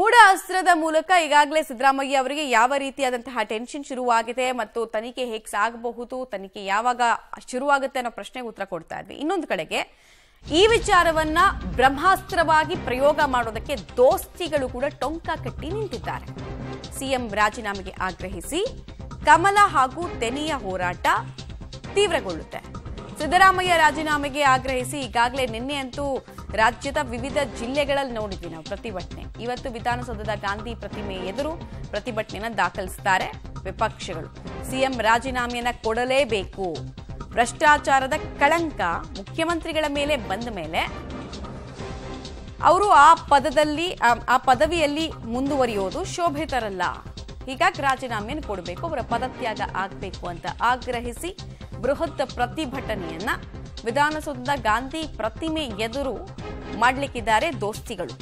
ಮೂಡ ಅಸ್ತ್ರದ ಮೂಲಕ ಈಗಾಗಲೇ ಸಿದ್ದರಾಮಯ್ಯ ಅವರಿಗೆ ಯಾವ ರೀತಿಯಾದಂತಹ ಟೆನ್ಷನ್ ಶುರುವಾಗಿದೆ ಮತ್ತು ತನಿಖೆ ಹೇಗೆ ಸಾಗಬಹುದು ತನಿಖೆ ಯಾವಾಗ ಶುರುವಾಗುತ್ತೆ ಅನ್ನೋ ಪ್ರಶ್ನೆಗೆ ಉತ್ತರ ಕೊಡ್ತಾ ಇದ್ವಿ ಇನ್ನೊಂದು ಕಡೆಗೆ ಈ ವಿಚಾರವನ್ನ ಬ್ರಹ್ಮಾಸ್ತ್ರವಾಗಿ ಪ್ರಯೋಗ ಮಾಡೋದಕ್ಕೆ ದೋಸ್ತಿಗಳು ಕೂಡ ಟೊಂಕ ಕಟ್ಟಿ ನಿಂತಿದ್ದಾರೆ ಸಿಎಂ ರಾಜೀನಾಮೆಗೆ ಆಗ್ರಹಿಸಿ ಕಮಲ ಹಾಗೂ ತೆನೆಯ ಹೋರಾಟ ತೀವ್ರಗೊಳ್ಳುತ್ತೆ ಸಿದ್ದರಾಮಯ್ಯ ರಾಜೀನಾಮೆಗೆ ಆಗ್ರಹಿಸಿ ಈಗಾಗಲೇ ನಿನ್ನೆಯಂತೂ ರಾಜ್ಯದ ವಿವಿಧ ಜಿಲ್ಲೆಗಳಲ್ಲಿ ನೋಡಿದ್ವಿ ನಾವು ಪ್ರತಿಭಟನೆ ಇವತ್ತು ವಿಧಾನಸೌಧದ ಗಾಂಧಿ ಪ್ರತಿಮೆ ಎದುರು ಪ್ರತಿಭಟನೆಯನ್ನು ದಾಖಲಿಸುತ್ತಾರೆ ವಿಪಕ್ಷಗಳು ಸಿಎಂ ರಾಜೀನಾಮೆಯನ್ನ ಕೊಡಲೇಬೇಕು ಭ್ರಷ್ಟಾಚಾರದ ಕಳಂಕ ಮುಖ್ಯಮಂತ್ರಿಗಳ ಮೇಲೆ ಬಂದ ಮೇಲೆ ಅವರು ಆ ಪದದಲ್ಲಿ ಆ ಪದವಿಯಲ್ಲಿ ಮುಂದುವರಿಯೋದು ಶೋಭೆ ತರಲ್ಲ ಹೀಗಾಗಿ ರಾಜೀನಾಮೆಯನ್ನು ಕೊಡಬೇಕು ಅವರ ಪದತ್ಯಾಗ ಆಗಬೇಕು ಅಂತ ಆಗ್ರಹಿಸಿ ಬೃಹತ್ ಪ್ರತಿಭಟನೆಯನ್ನ ವಿಧಾನಸೌಧದ ಗಾಂಧಿ ಪ್ರತಿಮೆ ಎದುರು ಮಾಡಲಿಕ್ಕಿದ್ದಾರೆ ದೋಸ್ತಿಗಳು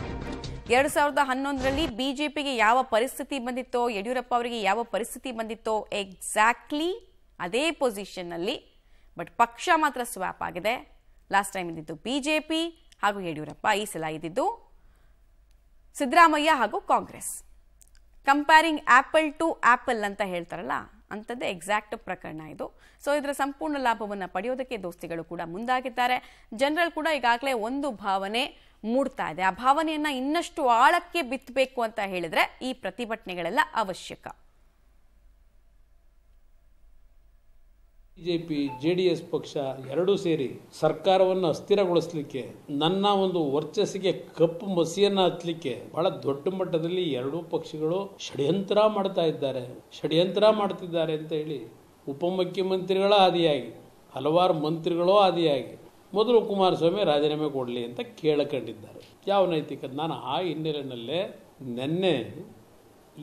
ಎರಡು ಸಾವಿರದ ಹನ್ನೊಂದರಲ್ಲಿ ಬಿಜೆಪಿಗೆ ಯಾವ ಪರಿಸ್ಥಿತಿ ಬಂದಿತ್ತೋ ಯಡಿಯೂರಪ್ಪ ಅವರಿಗೆ ಯಾವ ಪರಿಸ್ಥಿತಿ ಬಂದಿತ್ತೋ ಎಕ್ಸಾಕ್ಟ್ಲಿ ಅದೇ ಪೊಸಿಷನ್ನಲ್ಲಿ ಬಟ್ ಪಕ್ಷ ಮಾತ್ರ ಸ್ವ್ಯಾಪ್ ಆಗಿದೆ ಲಾಸ್ಟ್ ಟೈಮ್ ಇದ್ದಿದ್ದು ಬಿಜೆಪಿ ಹಾಗೂ ಯಡಿಯೂರಪ್ಪ ಈ ಸಲ ಇದ್ದಿದ್ದು ಸಿದ್ದರಾಮಯ್ಯ ಹಾಗೂ Congress comparing apple to apple ಅಂತ ಹೇಳ್ತಾರಲ್ಲ ಅಂಥದ್ದೇ ಎಕ್ಸಾಕ್ಟ್ ಪ್ರಕರಣ ಇದು ಸೊ ಇದರ ಸಂಪೂರ್ಣ ಲಾಭವನ್ನು ಪಡೆಯೋದಕ್ಕೆ ದೋಸ್ತಿಗಳು ಕೂಡ ಮುಂದಾಗಿದ್ದಾರೆ ಜನರಲ್ ಕೂಡ ಈಗಾಗಲೇ ಒಂದು ಭಾವನೆ ಮೂಡ್ತಾ ಇದೆ ಆ ಭಾವನೆಯನ್ನು ಇನ್ನಷ್ಟು ಆಳಕ್ಕೆ ಬಿತ್ತಬೇಕು ಅಂತ ಹೇಳಿದರೆ ಈ ಪ್ರತಿಭಟನೆಗಳೆಲ್ಲ ಅವಶ್ಯಕ ಬಿಜೆಪಿ ಜೆ ಡಿ ಎಸ್ ಪಕ್ಷ ಎರಡೂ ಸೇರಿ ಸರ್ಕಾರವನ್ನು ಅಸ್ಥಿರಗೊಳಿಸಲಿಕ್ಕೆ ನನ್ನ ಒಂದು ವರ್ಚಸ್ಸಿಗೆ ಕಪ್ಪು ಮಸಿಯನ್ನು ಹತ್ತಲಿಕ್ಕೆ ಬಹಳ ದೊಡ್ಡ ಮಟ್ಟದಲ್ಲಿ ಎರಡೂ ಪಕ್ಷಗಳು ಷಡ್ಯಂತ್ರ ಮಾಡ್ತಾ ಇದ್ದಾರೆ ಷಡ್ಯಂತ್ರ ಮಾಡ್ತಿದ್ದಾರೆ ಅಂತ ಹೇಳಿ ಉಪಮುಖ್ಯಮಂತ್ರಿಗಳ ಆದಿಯಾಗಿ ಹಲವಾರು ಮಂತ್ರಿಗಳೋ ಆದಿಯಾಗಿ ಮೊದಲು ಕುಮಾರಸ್ವಾಮಿ ರಾಜೀನಾಮೆ ಕೊಡಲಿ ಅಂತ ಕೇಳಕಂಡಿದ್ದಾರೆ ಯಾವ ನೈತಿಕ ನಾನು ಆ ಹಿನ್ನೆಲೆಯಲ್ಲೇ ನೆನ್ನೆ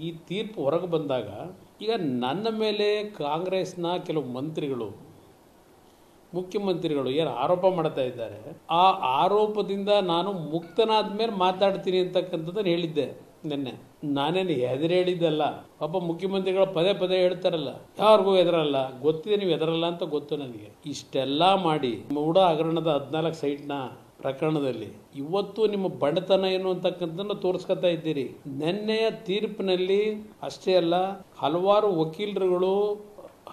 ಈ ತೀರ್ಪು ಹೊರಗೆ ಬಂದಾಗ ಈಗ ನನ್ನ ಮೇಲೆ ಕಾಂಗ್ರೆಸ್ನ ಕೆಲವು ಮಂತ್ರಿಗಳು ಮುಖ್ಯಮಂತ್ರಿಗಳು ಏನು ಆರೋಪ ಮಾಡ್ತಾ ಇದ್ದಾರೆ ಆ ಆರೋಪದಿಂದ ನಾನು ಮುಕ್ತನಾದ ಮೇಲೆ ಮಾತಾಡ್ತೀನಿ ಅಂತಕ್ಕಂಥದ್ದನ್ನು ಹೇಳಿದ್ದೆ ನಿನ್ನೆ ನಾನೇನು ಹೆದರಿ ಹೇಳಿದ್ದಲ್ಲ ಪಾಪ ಮುಖ್ಯಮಂತ್ರಿಗಳು ಪದೇ ಪದೇ ಹೇಳ್ತಾರಲ್ಲ ಯಾರಿಗೂ ಹೆದರಲ್ಲ ಗೊತ್ತಿದೆ ನೀವು ಹೆದರಲ್ಲ ಅಂತ ಗೊತ್ತು ನನಗೆ ಇಷ್ಟೆಲ್ಲ ಮಾಡಿ ಮೂಡ ಹಗರಣದ ಹದಿನಾಲ್ಕು ಸೈಟ್ನ ಪ್ರಕರಣದಲ್ಲಿ ಇವತ್ತು ನಿಮ್ಮ ಬಡತನ ಏನು ಅಂತಕ್ಕಂಥದ್ದನ್ನು ತೋರಿಸ್ಕೊತಾ ಇದ್ದೀರಿ ನಿನ್ನೆಯ ತೀರ್ಪಿನಲ್ಲಿ ಅಷ್ಟೇ ಅಲ್ಲ ಹಲವಾರು ವಕೀಲರುಗಳು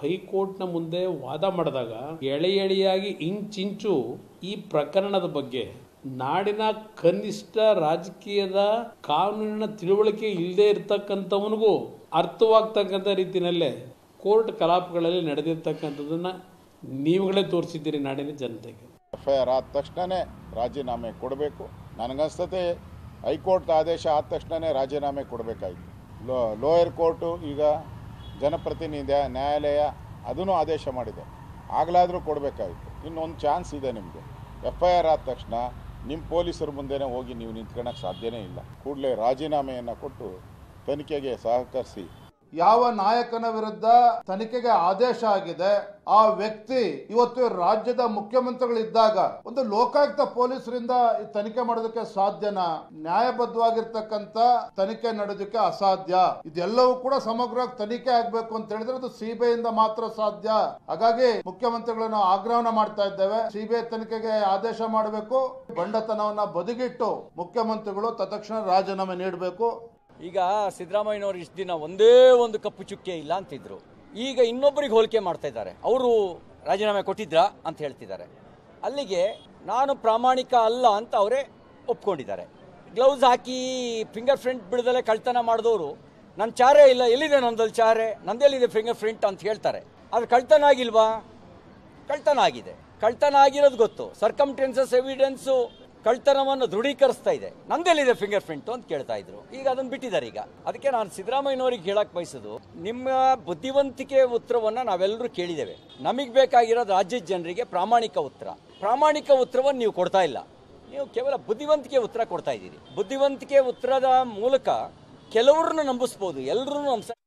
ಹೈಕೋರ್ಟ್ನ ಮುಂದೆ ವಾದ ಮಾಡಿದಾಗ ಎಳೆ ಎಳೆಯಾಗಿ ಇಂಚಿಂಚು ಈ ಪ್ರಕರಣದ ಬಗ್ಗೆ ನಾಡಿನ ಕನಿಷ್ಠ ರಾಜಕೀಯದ ಕಾನೂನಿನ ತಿಳುವಳಿಕೆ ಇಲ್ಲದೆ ಇರತಕ್ಕಂಥವನಿಗೂ ಅರ್ಥವಾಗ್ತಕ್ಕಂಥ ರೀತಿಯಲ್ಲೇ ಕೋರ್ಟ್ ಕಲಾಪಗಳಲ್ಲಿ ನಡೆದಿರ್ತಕ್ಕಂಥದ್ದನ್ನು ನೀವುಗಳೇ ತೋರಿಸಿದ್ದೀರಿ ನಾಡಿನ ಜನತೆಗೆ ಎಫ್ ಐ ಆರ್ ಆದ ತಕ್ಷಣವೇ ರಾಜೀನಾಮೆ ಕೊಡಬೇಕು ನನಗನ್ಸ್ತತೆ ಹೈಕೋರ್ಟ್ ಆದೇಶ ಆದ ತಕ್ಷಣವೇ ರಾಜೀನಾಮೆ ಕೊಡಬೇಕಾಯಿತು ಲೋ ಲೋಯರ್ ಕೋರ್ಟು ಈಗ ಜನಪ್ರತಿನಿಧಿ ನ್ಯಾಯಾಲಯ ಅದನ್ನು ಆದೇಶ ಮಾಡಿದೆ ಆಗಲಾದರೂ ಕೊಡಬೇಕಾಯಿತು ಇನ್ನೊಂದು ಚಾನ್ಸ್ ಇದೆ ನಿಮಗೆ ಎಫ್ ಐ ಆರ್ ಆದ ತಕ್ಷಣ ನಿಮ್ಮ ಪೊಲೀಸರ ಮುಂದೆನೇ ಹೋಗಿ ನೀವು ನಿಂತ್ಕೊಳ್ಳೋಕ್ಕೆ ಸಾಧ್ಯನೇ ಇಲ್ಲ ಕೂಡಲೇ ರಾಜೀನಾಮೆಯನ್ನು ಕೊಟ್ಟು ತನಿಖೆಗೆ ಸಹಕರಿಸಿ ಯಾವ ನಾಯಕನ ವಿರುದ್ಧ ತನಿಖೆಗೆ ಆದೇಶ ಆಗಿದೆ ಆ ವ್ಯಕ್ತಿ ಇವತ್ತು ರಾಜ್ಯದ ಮುಖ್ಯಮಂತ್ರಿಗಳಿದ್ದಾಗ ಒಂದು ಲೋಕಾಯುಕ್ತ ಪೊಲೀಸರಿಂದ ತನಿಖೆ ಮಾಡೋದಕ್ಕೆ ಸಾಧ್ಯನಾ ನ್ಯಾಯಬದ್ಧವಾಗಿರ್ತಕ್ಕಂತ ತನಿಖೆ ನಡೆಯೋದಕ್ಕೆ ಅಸಾಧ್ಯ ಇದೆಲ್ಲವೂ ಕೂಡ ಸಮಗ್ರವಾಗಿ ತನಿಖೆ ಆಗ್ಬೇಕು ಅಂತ ಹೇಳಿದ್ರೆ ಅದು ಸಿಬಿಐಯಿಂದ ಮಾತ್ರ ಸಾಧ್ಯ ಹಾಗಾಗಿ ಮುಖ್ಯಮಂತ್ರಿಗಳನ್ನು ಆಗ್ರಹನ ಮಾಡ್ತಾ ಇದ್ದೇವೆ ಸಿಬಿಐ ತನಿಖೆಗೆ ಆದೇಶ ಮಾಡಬೇಕು ಬಂಡತನವನ್ನ ಬದುಗಿಟ್ಟು ಮುಖ್ಯಮಂತ್ರಿಗಳು ತತ್ಕ್ಷಣ ರಾಜೀನಾಮೆ ನೀಡಬೇಕು ಈಗ ಸಿದ್ದರಾಮಯ್ಯನವರು ಇಷ್ಟು ದಿನ ಒಂದೇ ಒಂದು ಕಪ್ಪು ಚುಕ್ಕೆ ಇಲ್ಲ ಅಂತಿದ್ರು ಈಗ ಇನ್ನೊಬ್ಬರಿಗೆ ಹೋಲಿಕೆ ಮಾಡ್ತಾ ಇದ್ದಾರೆ ಅವರು ರಾಜೀನಾಮೆ ಕೊಟ್ಟಿದ್ರ ಅಂತ ಹೇಳ್ತಿದ್ದಾರೆ ಅಲ್ಲಿಗೆ ನಾನು ಪ್ರಾಮಾಣಿಕ ಅಲ್ಲ ಅಂತ ಅವರೇ ಒಪ್ಕೊಂಡಿದ್ದಾರೆ ಗ್ಲೌಸ್ ಹಾಕಿ ಫಿಂಗರ್ ಪ್ರಿಂಟ್ ಬಿಡದಲ್ಲೇ ಕಳ್ತನ ಮಾಡಿದವರು ನನ್ನ ಚಾರೆ ಇಲ್ಲ ಎಲ್ಲಿದೆ ನಂದಲ್ಲಿ ಚಾರೆ ನಂದೆಲ್ಲಿದೆ ಫಿಂಗರ್ ಪ್ರಿಂಟ್ ಅಂತ ಹೇಳ್ತಾರೆ ಅದು ಕಳ್ತನ ಆಗಿಲ್ವಾ ಕಳ್ತನ ಆಗಿದೆ ಕಳ್ತನ ಆಗಿರೋದು ಗೊತ್ತು ಸರ್ಕಮ್ಟೆನ್ಸಸ್ ಎವಿಡೆನ್ಸು ಕಳ್ತನವನ್ನು ದೃಢೀಕರಿಸ್ತಾ ಇದೆ ನಂದೆಲ್ಲಿದೆ ಫಿಂಗರ್ ಪ್ರಿಂಟ್ ಅಂತ ಕೇಳ್ತಾ ಇದ್ರು ಈಗ ಅದನ್ನು ಬಿಟ್ಟಿದ್ದಾರೆ ಈಗ ಅದಕ್ಕೆ ನಾನು ಸಿದ್ದರಾಮಯ್ಯನವರಿಗೆ ಹೇಳಕ್ ಬಯಸೋದು ನಿಮ್ಮ ಬುದ್ಧಿವಂತಿಕೆ ಉತ್ತರವನ್ನ ನಾವೆಲ್ಲರೂ ಕೇಳಿದ್ದೇವೆ ನಮಗೆ ಬೇಕಾಗಿರೋದು ರಾಜ್ಯದ ಜನರಿಗೆ ಪ್ರಾಮಾಣಿಕ ಉತ್ತರ ಪ್ರಾಮಾಣಿಕ ಉತ್ತರವನ್ನು ನೀವು ಕೊಡ್ತಾ ಇಲ್ಲ ನೀವು ಕೇವಲ ಬುದ್ಧಿವಂತಿಕೆ ಉತ್ತರ ಕೊಡ್ತಾ ಇದ್ದೀರಿ ಬುದ್ಧಿವಂತಿಕೆ ಉತ್ತರದ ಮೂಲಕ ಕೆಲವ್ರನ್ನ ನಂಬಿಸ್ಬೋದು ಎಲ್ಲರೂ ನಂಬ